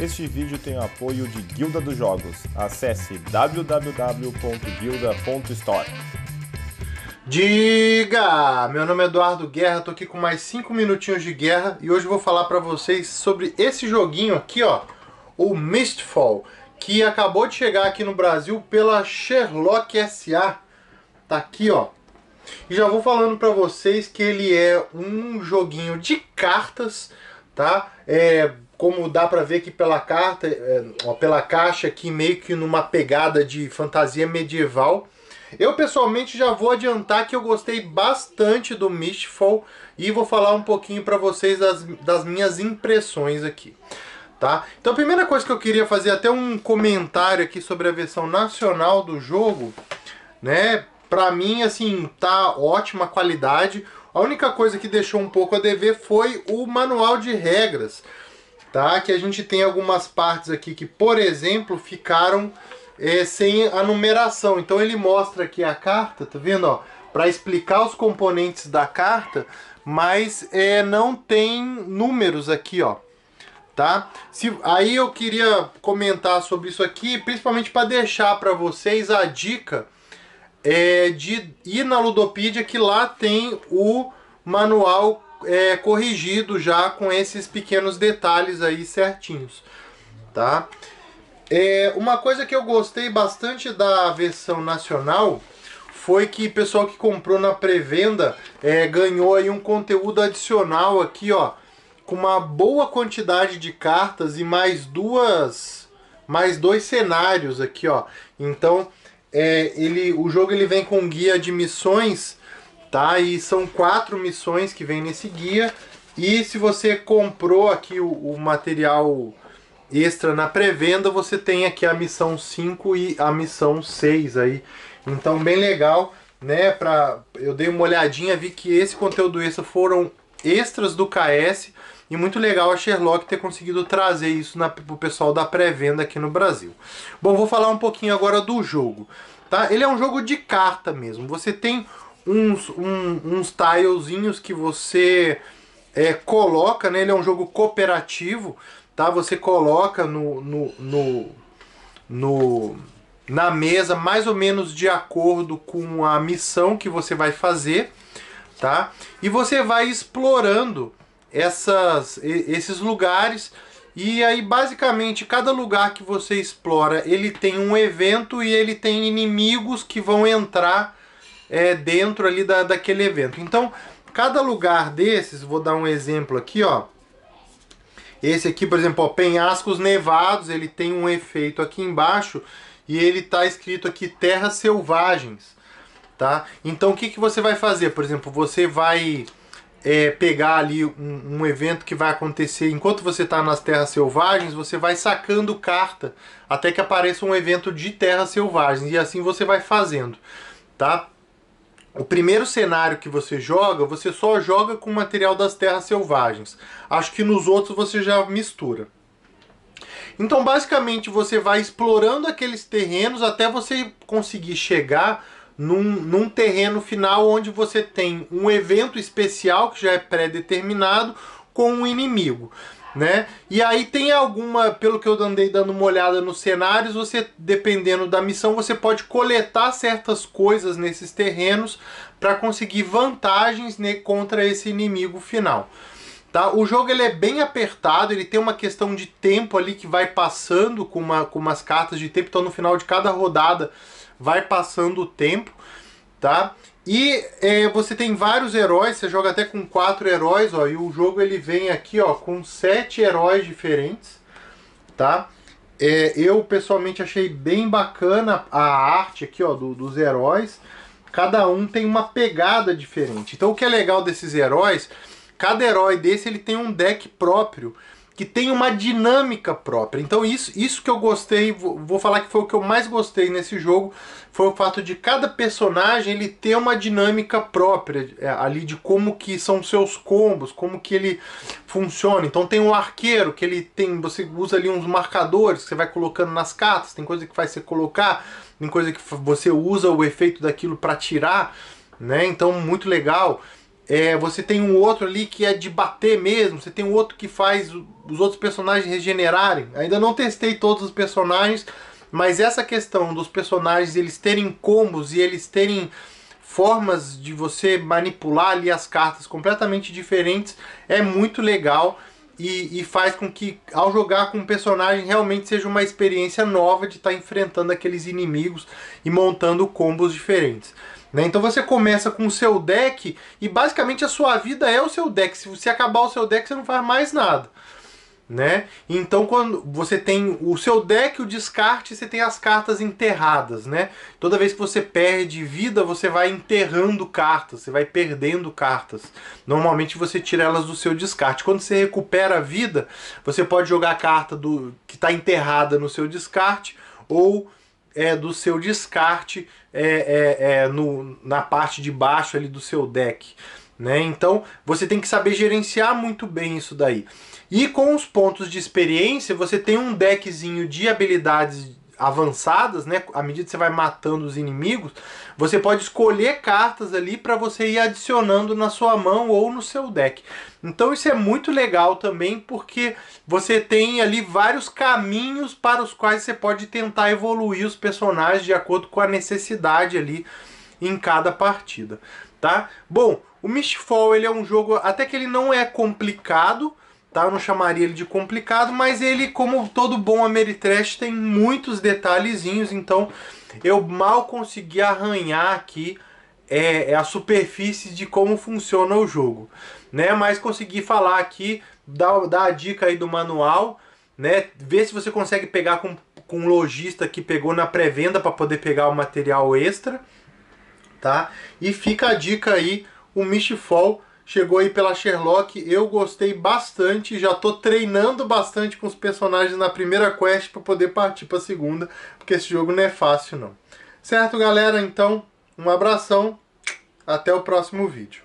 Este vídeo tem o apoio de Guilda dos Jogos. Acesse www.guilda.store. Diga! Meu nome é Eduardo Guerra, estou aqui com mais 5 minutinhos de guerra e hoje vou falar para vocês sobre esse joguinho aqui, ó, o Mistfall, que acabou de chegar aqui no Brasil pela Sherlock SA. Tá aqui, ó. E já vou falando para vocês que ele é um joguinho de cartas, tá? É como dá para ver que pela carta, é, pela caixa aqui meio que numa pegada de fantasia medieval. Eu pessoalmente já vou adiantar que eu gostei bastante do Mistfall e vou falar um pouquinho para vocês das, das minhas impressões aqui. Tá? Então a primeira coisa que eu queria fazer até um comentário aqui sobre a versão nacional do jogo, né? Para mim assim, tá ótima qualidade. A única coisa que deixou um pouco a dever foi o manual de regras tá? Que a gente tem algumas partes aqui que, por exemplo, ficaram é, sem a numeração. Então ele mostra aqui a carta, tá vendo? Ó, para explicar os componentes da carta, mas é, não tem números aqui, ó. Tá? Se, aí eu queria comentar sobre isso aqui, principalmente para deixar para vocês a dica é, de ir na Ludopedia que lá tem o manual é, corrigido já com esses pequenos detalhes aí certinhos, tá? É, uma coisa que eu gostei bastante da versão nacional foi que o pessoal que comprou na pré-venda é, ganhou aí um conteúdo adicional aqui, ó, com uma boa quantidade de cartas e mais duas, mais dois cenários aqui, ó. Então, é, ele, o jogo ele vem com guia de missões tá? E são quatro missões que vem nesse guia. E se você comprou aqui o, o material extra na pré-venda, você tem aqui a missão 5 e a missão 6 aí. Então bem legal, né? Pra, eu dei uma olhadinha, vi que esse conteúdo extra foram extras do KS. E muito legal a Sherlock ter conseguido trazer isso para o pessoal da pré-venda aqui no Brasil. Bom, vou falar um pouquinho agora do jogo. Tá? Ele é um jogo de carta mesmo. Você tem uns, um, uns tilezinhos que você é, coloca, né? Ele é um jogo cooperativo, tá? Você coloca no, no, no, no na mesa mais ou menos de acordo com a missão que você vai fazer, tá? E você vai explorando essas, esses lugares e aí basicamente cada lugar que você explora ele tem um evento e ele tem inimigos que vão entrar é, dentro ali da, daquele evento. Então, cada lugar desses, vou dar um exemplo aqui, ó. Esse aqui, por exemplo, ó, penhascos nevados, ele tem um efeito aqui embaixo e ele tá escrito aqui terras selvagens, tá? Então, o que, que você vai fazer? Por exemplo, você vai é, pegar ali um, um, evento que vai acontecer enquanto você está nas terras selvagens, você vai sacando carta até que apareça um evento de terras selvagens e assim você vai fazendo, tá? O primeiro cenário que você joga, você só joga com o material das terras selvagens. Acho que nos outros você já mistura. Então, basicamente, você vai explorando aqueles terrenos até você conseguir chegar num, num terreno final onde você tem um evento especial que já é pré-determinado com um inimigo né? E aí tem alguma, pelo que eu andei dando uma olhada nos cenários, você dependendo da missão, você pode coletar certas coisas nesses terrenos para conseguir vantagens né, contra esse inimigo final. Tá? O jogo ele é bem apertado, ele tem uma questão de tempo ali que vai passando com, uma, com umas cartas de tempo, então no final de cada rodada vai passando o tempo, tá? E é, você tem vários heróis, você joga até com quatro heróis, ó, e o jogo ele vem aqui, ó, com sete heróis diferentes, tá? É, eu pessoalmente achei bem bacana a arte aqui, ó, do, dos heróis. Cada um tem uma pegada diferente. Então o que é legal desses heróis, cada herói desse ele tem um deck próprio que tem uma dinâmica própria. Então isso, isso que eu gostei, vou, vou falar que foi o que eu mais gostei nesse jogo, foi o fato de cada personagem ele ter uma dinâmica própria é, ali de como que são seus combos, como que ele funciona. Então tem um arqueiro que ele tem, você usa ali uns marcadores que você vai colocando nas cartas, tem coisa que faz você colocar, tem coisa que você usa o efeito daquilo para tirar, né? Então muito legal. É, você tem um outro ali que é de bater mesmo. Você tem um outro que faz os outros personagens regenerarem. Ainda não testei todos os personagens, mas essa questão dos personagens eles terem combos e eles terem formas de você manipular ali as cartas completamente diferentes é muito legal. E, e, faz com que ao jogar com um personagem realmente seja uma experiência nova de estar tá enfrentando aqueles inimigos e montando combos diferentes. Né? Então você começa com o seu deck e basicamente a sua vida é o seu deck. Se você acabar o seu deck, você não faz mais nada. Né? Então quando você tem o seu deck, o descarte, você tem as cartas enterradas, né? Toda vez que você perde vida, você vai enterrando cartas, você vai perdendo cartas. Normalmente você tira elas do seu descarte. Quando você recupera a vida, você pode jogar a carta do que está enterrada no seu descarte ou é, do seu descarte é, é, é, no, na parte de baixo ali do seu deck. Né? Então você tem que saber gerenciar muito bem isso daí. E com os pontos de experiência, você tem um deckzinho de habilidades avançadas, né, à medida que você vai matando os inimigos, você pode escolher cartas ali para você ir adicionando na sua mão ou no seu deck. Então isso é muito legal também porque você tem ali vários caminhos para os quais você pode tentar evoluir os personagens de acordo com a necessidade ali em cada partida, tá? Bom, o Mistfall ele é um jogo até que ele não é complicado, Tá? Eu não chamaria ele de complicado, mas ele, como todo bom Ameritrash, tem muitos detalhezinhos, então eu mal consegui arranhar aqui é, é, a superfície de como funciona o jogo, né? Mas consegui falar aqui, dar, dar a dica aí do manual, né? Ver se você consegue pegar com, com um lojista que pegou na pré-venda para poder pegar o material extra, tá? E fica a dica aí, o Mistfall chegou aí pela Sherlock. Eu gostei bastante, já tô treinando bastante com os personagens na primeira quest para poder partir para a segunda, porque esse jogo não é fácil não. Certo, galera? Então, um abração. Até o próximo vídeo.